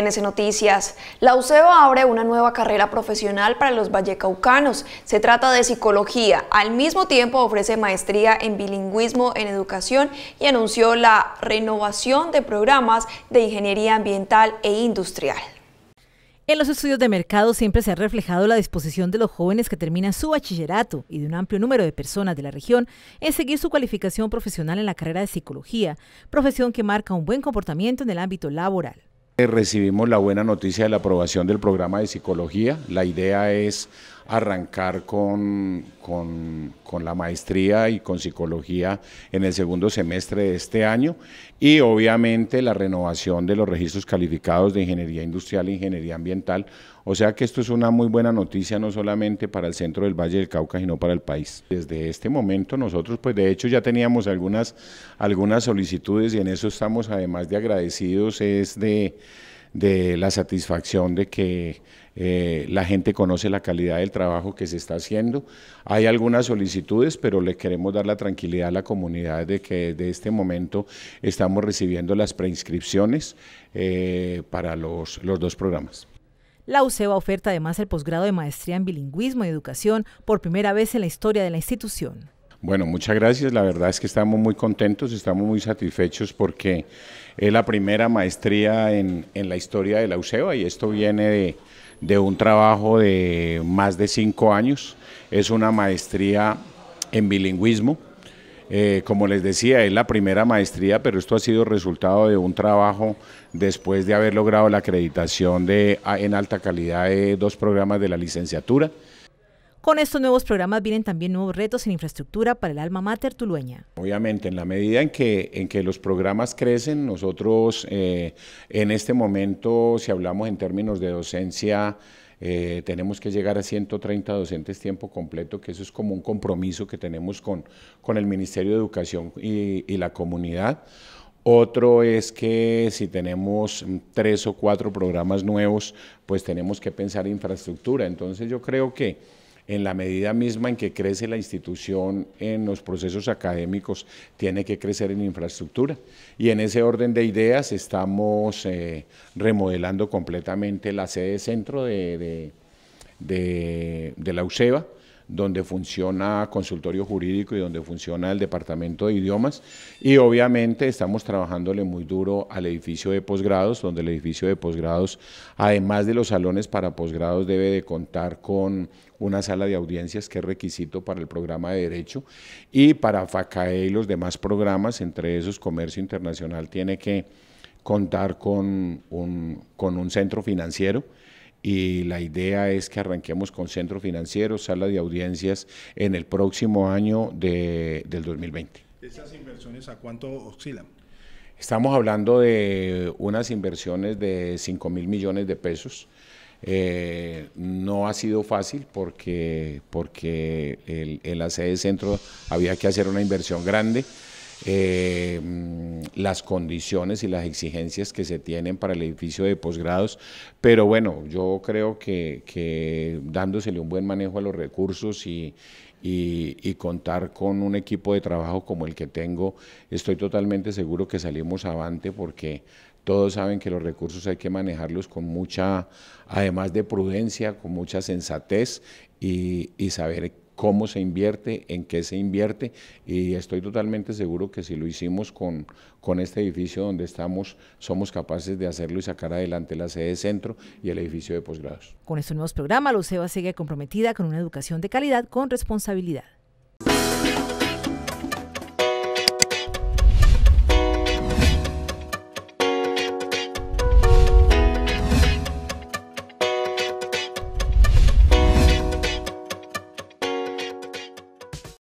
NS Noticias. La UCEO abre una nueva carrera profesional para los vallecaucanos. Se trata de psicología. Al mismo tiempo ofrece maestría en bilingüismo en educación y anunció la renovación de programas de ingeniería ambiental e industrial. En los estudios de mercado siempre se ha reflejado la disposición de los jóvenes que terminan su bachillerato y de un amplio número de personas de la región en seguir su cualificación profesional en la carrera de psicología, profesión que marca un buen comportamiento en el ámbito laboral. Eh, recibimos la buena noticia de la aprobación del programa de psicología. La idea es arrancar con, con, la maestría y con psicología en el segundo semestre de este año y obviamente la renovación de los registros calificados de ingeniería industrial e ingeniería ambiental. O sea que esto es una muy buena noticia no solamente para el centro del Valle del Cauca, sino para el país. Desde este momento nosotros pues de hecho ya teníamos algunas, algunas solicitudes y en eso estamos además de agradecidos es de de la satisfacción de que eh, la gente conoce la calidad del trabajo que se está haciendo. Hay algunas solicitudes, pero le queremos dar la tranquilidad a la comunidad de que desde este momento estamos recibiendo las preinscripciones eh, para los, los dos programas. La UCEBA oferta además el posgrado de maestría en bilingüismo y educación por primera vez en la historia de la institución. Bueno, muchas gracias. La verdad es que estamos muy contentos, estamos muy satisfechos porque es la primera maestría en, la historia de la UCEBA y esto viene de, un trabajo de más de cinco años. Es una maestría en bilingüismo. Eh, como les decía, es la primera maestría, pero esto ha sido resultado de un trabajo después de haber logrado la acreditación de, en alta calidad de dos programas de la licenciatura. Con estos nuevos programas vienen también nuevos retos en infraestructura para el alma mater tulueña. Obviamente, en la medida en que, en que los programas crecen, nosotros eh, en este momento, si hablamos en términos de docencia, eh, tenemos que llegar a 130 docentes tiempo completo, que eso es como un compromiso que tenemos con, con el Ministerio de Educación y, y la comunidad. Otro es que si tenemos tres o cuatro programas nuevos, pues tenemos que pensar infraestructura. Entonces yo creo que en la medida misma en que crece la institución en los procesos académicos, tiene que crecer en infraestructura. Y en ese orden de ideas estamos eh, remodelando completamente la sede centro de, de la UCEBA, donde funciona consultorio jurídico y donde funciona el departamento de idiomas. Y obviamente estamos trabajándole muy duro al edificio de posgrados, donde el edificio de posgrados, además de los salones para posgrados, debe de contar con una sala de audiencias que es requisito para el programa de Derecho y para FACAE y los demás programas, entre esos Comercio Internacional tiene que contar con un, con un centro financiero y la idea es que arranquemos con centro financiero, sala de audiencias en el próximo año de, del 2020. ¿Esas inversiones a cuánto oscilan? Estamos hablando de unas inversiones de 5 mil millones de pesos. Eh, no ha sido fácil porque, porque el, el Centro había que hacer una inversión grande. Eh, las condiciones y las exigencias que se tienen para el edificio de posgrados, pero bueno, yo creo que, dándosele un buen manejo a los recursos y, contar con un equipo de trabajo como el que tengo, estoy totalmente seguro que salimos avante porque todos saben que los recursos hay que manejarlos con mucha, además de prudencia, con mucha sensatez y, y saber cómo se invierte, en qué se invierte y estoy totalmente seguro que si lo hicimos con, con este edificio donde estamos, somos capaces de hacerlo y sacar adelante la sede centro y el edificio de posgrados. Con estos nuevos programas, la UCEBA sigue comprometida con una educación de calidad con responsabilidad.